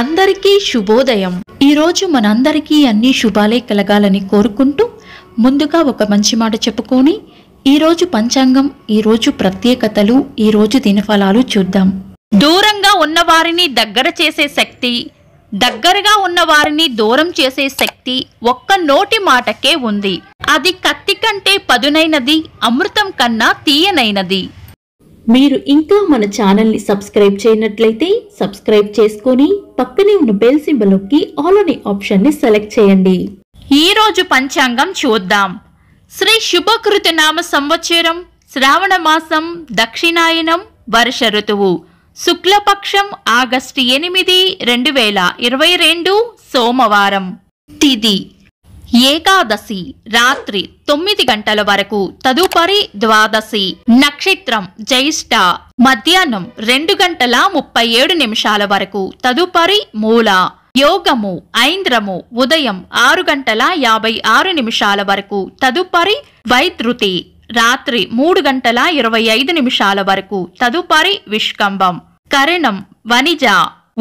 అందరికీ శుభోదయం ఈరోజు మనందరికీ అన్ని శుభాలే కలగాలని కోరుకుంటూ ముందుగా ఒక మంచి మాట చెప్పుకొని ఈరోజు పంచాంగం ఈరోజు ప్రత్యేకతలు ఈరోజు దినఫలాలు చూద్దాం దూరంగా ఉన్నవారిని దగ్గర చేసే శక్తి దగ్గరగా ఉన్న వారిని దూరం చేసే శక్తి ఒక్క నోటి మాటకే ఉంది అది కత్తి కంటే పదునైనది అమృతం కన్నా తీయనైనది మీరు ఇంకా మన ఛానల్ని సబ్స్క్రైబ్ చేయనట్లయితే సబ్స్క్రైబ్ చేసుకొని పక్కనే ఉన్న బెల్ సింబల్కి ఆల్ అనే ఆప్షన్ని సెలెక్ట్ చేయండి ఈ రోజు పంచాంగం చూద్దాం శ్రీ శుభకృతి నామ సంవత్సరం శ్రావణ మాసం దక్షిణాయనం వర్ష ఋతువు శుక్లపక్షం ఆగస్టు ఎనిమిది రెండు వేల ఇరవై రెండు సోమవారం తిది ఏకాదశి రాత్రి తొమ్మిది గంటల వరకు తదుపరి ద్వాదశి నక్షత్రం జ్యేష్ఠ మధ్యాహ్నం రెండు గంటల ముప్పై ఏడు నిమిషాల వరకు తదుపరి మూల యోగము ఐంద్రము ఉదయం ఆరు గంటల యాభై ఆరు నిమిషాల వరకు తదుపరి వైతృతి రాత్రి మూడు గంటల ఇరవై ఐదు నిమిషాల వరకు తదుపరి విష్కంభం కరణం వనిజ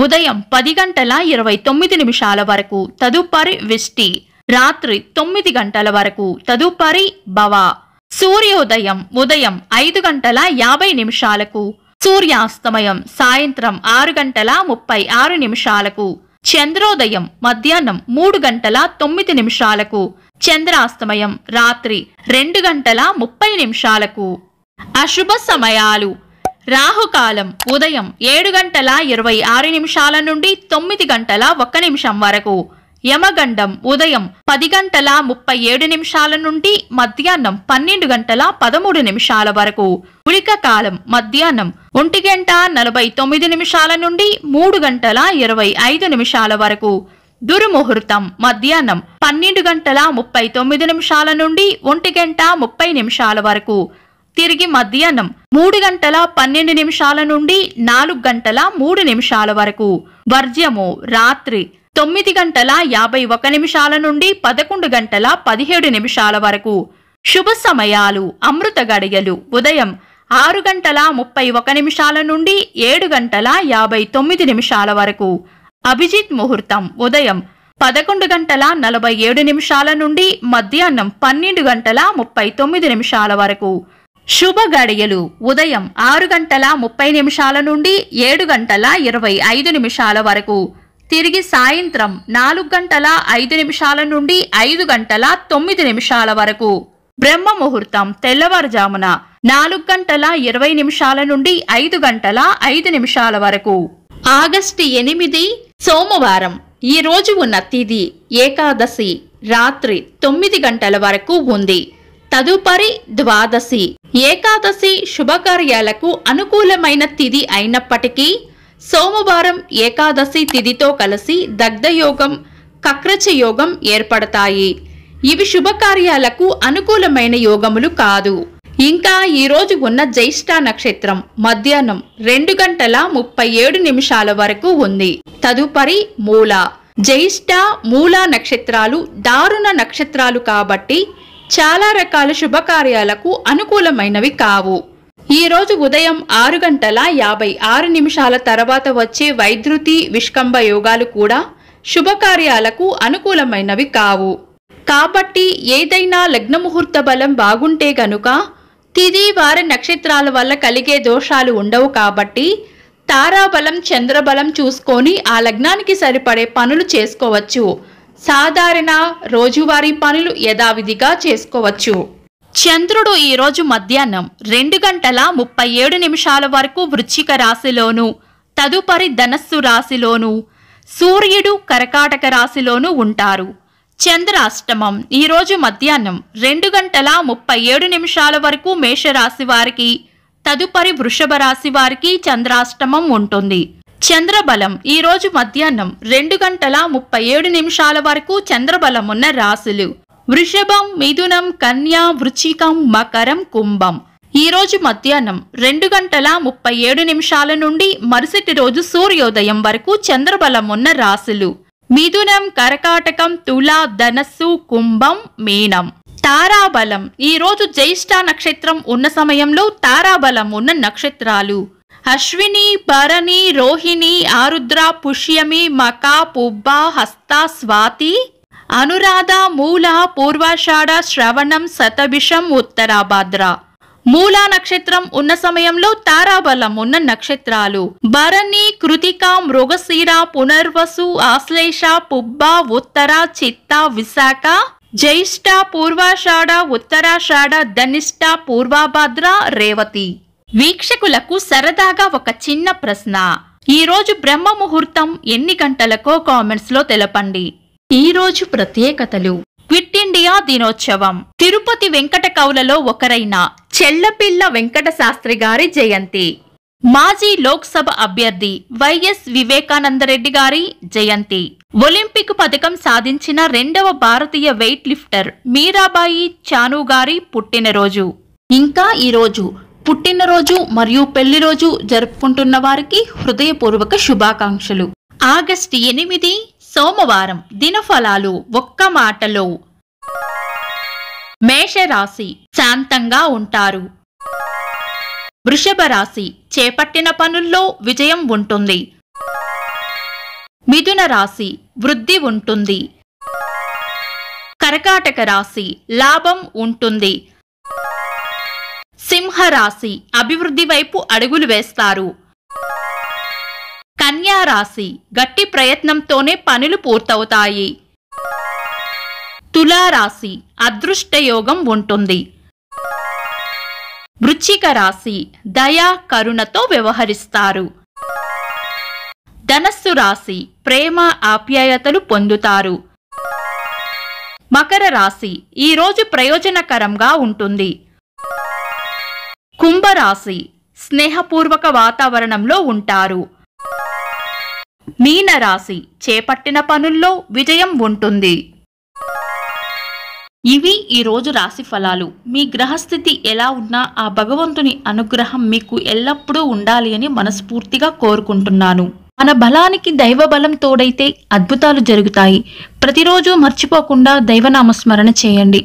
ఉదయం పది గంటల ఇరవై తొమ్మిది నిమిషాల వరకు తదుపరి విష్టి రాత్రి తొమ్మిది గంటల వరకు తదుపరి భవ సూర్యోదయం ఉదయం ఐదు గంటల యాభై నిమిషాలకు సూర్యాస్తమయం సాయంత్రం ఆరు గంటల ముప్పై ఆరు నిమిషాలకు చంద్రోదయం మధ్యాహ్నం మూడు గంటల తొమ్మిది నిమిషాలకు చంద్రాస్తమయం రాత్రి రెండు గంటల ముప్పై నిమిషాలకు అశుభ సమయాలు రాహుకాలం ఉదయం ఏడు గంటల ఇరవై ఆరు నిమిషాల నుండి తొమ్మిది గంటల ఒక్క నిమిషం వరకు యమగండం ఉదయం పది గంటల ముప్పై ఏడు నిమిషాల నుండి మధ్యాహ్నం పన్నెండు గంటల పదమూడు నిమిషాల వరకు ఉడిక కాలం మధ్యాహ్నం ఒంటి గంట నలభై తొమ్మిది నిమిషాల నుండి మూడు గంటల ఇరవై ఐదు నిమిషాల వరకు దుర్ముహూర్తం మధ్యాహ్నం పన్నెండు గంటల ముప్పై తొమ్మిది నిమిషాల నుండి ఒంటి గంట ముప్పై నిమిషాల వరకు తిరిగి మధ్యాహ్నం మూడు గంటల పన్నెండు నిమిషాల నుండి నాలుగు గంటల మూడు నిమిషాల వరకు వర్జ్యము రాత్రి తొమ్మిది గంటల యాభై ఒక నిమిషాల నుండి పదకొండు గంటల పదిహేడు నిమిషాల వరకు శుభ సమయాలు అమృత గడియలు ఉదయం ఆరు గంటల ముప్పై ఒక నిమిషాల నుండి ఏడు గంటల యాభై తొమ్మిది నిమిషాల వరకు అభిజిత్ ముహూర్తం ఉదయం పదకొండు గంటల నలభై ఏడు నిమిషాల నుండి మధ్యాహ్నం పన్నెండు గంటల ముప్పై తొమ్మిది నిమిషాల వరకు శుభ గడియలు ఉదయం ఆరు గంటల ముప్పై నిమిషాల నుండి ఏడు గంటల ఇరవై ఐదు నిమిషాల వరకు తిరిగి సాయంత్రం నాలుగు గంటల ఐదు నిమిషాల నుండి ఐదు గంటల తొమ్మిది నిమిషాల వరకు బ్రహ్మ ముహూర్తం తెల్లవారుజామున నాలుగు గంటల ఇరవై నిమిషాల నుండి ఐదు గంటల ఐదు నిమిషాల వరకు ఆగస్టు ఎనిమిది సోమవారం ఈ రోజు ఉన్న తిది ఏకాదశి రాత్రి తొమ్మిది గంటల వరకు ఉంది తదుపరి ద్వాదశి ఏకాదశి శుభకార్యాలకు అనుకూలమైన తిది అయినప్పటికీ సోమవారం ఏకాదశి తిథితో కలిసి దగ్ధయోగం కక్రచ యోగం ఏర్పడతాయి ఇవి శుభకార్యాలకు అనుకూలమైన యోగములు కాదు ఇంకా ఈరోజు ఉన్న జ్యేష్ఠ నక్షత్రం మధ్యాహ్నం రెండు గంటల ముప్పై ఏడు నిమిషాల వరకు ఉంది తదుపరి మూల జ్యేష్ఠ మూల నక్షత్రాలు దారుణ నక్షత్రాలు కాబట్టి చాలా రకాల శుభకార్యాలకు అనుకూలమైనవి కావు ఈరోజు ఉదయం ఆరు గంటల యాభై ఆరు నిమిషాల తర్వాత వచ్చే వైద్యుతి విష్కంభ యోగాలు కూడా శుభకార్యాలకు అనుకూలమైనవి కావు కాబట్టి ఏదైనా లగ్నముహూర్త బలం బాగుంటే గనుక తిది వార నక్షత్రాల వల్ల కలిగే దోషాలు ఉండవు కాబట్టి తారాబలం చంద్రబలం చూసుకొని ఆ లగ్నానికి సరిపడే పనులు చేసుకోవచ్చు సాధారణ రోజువారీ పనులు యథావిధిగా చేసుకోవచ్చు చంద్రుడు ఈరోజు మధ్యాహ్నం రెండు గంటల ముప్పై ఏడు నిమిషాల వరకు వృచ్చిక రాశిలోను తదుపరి ధనస్సు రాశిలోను సూర్యుడు కరకాటక రాశిలోను ఉంటారు చంద్రాష్టమం ఈరోజు మధ్యాహ్నం రెండు గంటల ముప్పై ఏడు నిమిషాల వరకు మేషరాశి వారికి తదుపరి వృషభ రాశి వారికి చంద్రాష్టమం ఉంటుంది చంద్రబలం ఈరోజు మధ్యాహ్నం రెండు గంటల ముప్పై ఏడు నిమిషాల వరకు చంద్రబలం ఉన్న రాశులు వృషభం మిథునం కన్యా వృచ్చికం మకరం కుంభం ఈరోజు మధ్యాహ్నం రెండు గంటల ముప్పై ఏడు నిమిషాల నుండి మరుసటి రోజు సూర్యోదయం వరకు చంద్రబలం ఉన్న రాశులు మిథునం కరకాటకం తులా ధనస్సు కుంభం మీనం తారాబలం ఈరోజు జ్యేష్ఠ నక్షత్రం ఉన్న సమయంలో తారాబలం ఉన్న నక్షత్రాలు అశ్విని భరణి రోహిణి ఆరుద్ర పుష్యమి మకా పుబ్బ హస్త స్వాతి అనురాధ మూల పూర్వాషాఢ శ్రవణం శతభిషం ఉత్తరాభాద్ర మూలా నక్షత్రం ఉన్న సమయంలో తారాబలం ఉన్న నక్షత్రాలు భరణి కృతిక మృగశీర పునర్వసు ఆశ్లేష పుబ్బ ఉత్తర చిత్త విశాఖ జ్యేష్ఠ పూర్వాషాఢ ఉత్తరాషాఢ ధనిష్ట పూర్వాభాద్ర రేవతి వీక్షకులకు సరదాగా ఒక చిన్న ప్రశ్న ఈరోజు బ్రహ్మ ముహూర్తం ఎన్ని గంటలకో కామెంట్స్లో తెలపండి ఈరోజు ప్రత్యేకతలు క్విట్ ఇండియా దినోత్సవం తిరుపతి వెంకట కవులలో ఒకరైన చెల్లపిల్ల వెంకట శాస్త్రి గారి జయంతి మాజీ లోక్సభ అభ్యర్థి వైఎస్ వివేకానందరెడ్డి గారి జయంతి ఒలింపిక్ పథకం సాధించిన రెండవ భారతీయ వెయిట్ లిఫ్టర్ మీరాబాయి చాను గారి పుట్టినరోజు ఇంకా ఈరోజు పుట్టినరోజు మరియు పెళ్లి రోజు జరుపుకుంటున్న వారికి హృదయపూర్వక శుభాకాంక్షలు ఆగస్టు ఎనిమిది సోమవారం దినఫలాలు ఒక్క మాటలో మేషరాశి శాంతంగా ఉంటారు వృషభ రాశి చేపట్టిన పనుల్లో విజయం ఉంటుంది మిథున రాశి వృద్ధి ఉంటుంది కర్కాటక రాశి లాభం ఉంటుంది సింహరాశి అభివృద్ధి వైపు అడుగులు వేస్తారు కన్యా రాశి గట్టి ప్రయత్నంతోనే పనులు పూర్తవుతాయి తులారాశి అదృష్టయోగం ఉంటుంది వృచ్చిక రాశి దయా కరుణతో వ్యవహరిస్తారు ధనస్సు రాశి ప్రేమ ఆప్యాయతలు పొందుతారు మకర రాశి ఈరోజు ప్రయోజనకరంగా ఉంటుంది కుంభరాశి స్నేహపూర్వక వాతావరణంలో ఉంటారు మీనరాశి చేపట్టిన పనుల్లో విజయం ఉంటుంది ఇవి ఈరోజు రాశి ఫలాలు మీ గ్రహస్థితి ఎలా ఉన్నా ఆ భగవంతుని అనుగ్రహం మీకు ఎల్లప్పుడూ ఉండాలి అని మనస్ఫూర్తిగా కోరుకుంటున్నాను మన బలానికి దైవ బలం తోడైతే అద్భుతాలు జరుగుతాయి ప్రతిరోజు మర్చిపోకుండా దైవనామస్మరణ చేయండి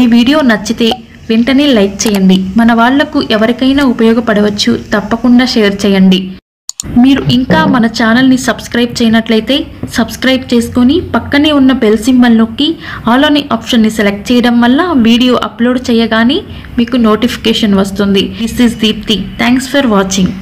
ఈ వీడియో నచ్చితే వెంటనే లైక్ చేయండి మన వాళ్లకు ఎవరికైనా ఉపయోగపడవచ్చు తప్పకుండా షేర్ చేయండి మీరు ఇంకా మన ఛానల్ని సబ్స్క్రైబ్ చేయనట్లయితే సబ్స్క్రైబ్ చేసుకొని పక్కనే ఉన్న బెల్ సింబల్ నొక్కి ఆల్ ఆప్షన్ని సెలెక్ట్ చేయడం వల్ల వీడియో అప్లోడ్ చేయగానే మీకు నోటిఫికేషన్ వస్తుంది this is Deepti thanks for watching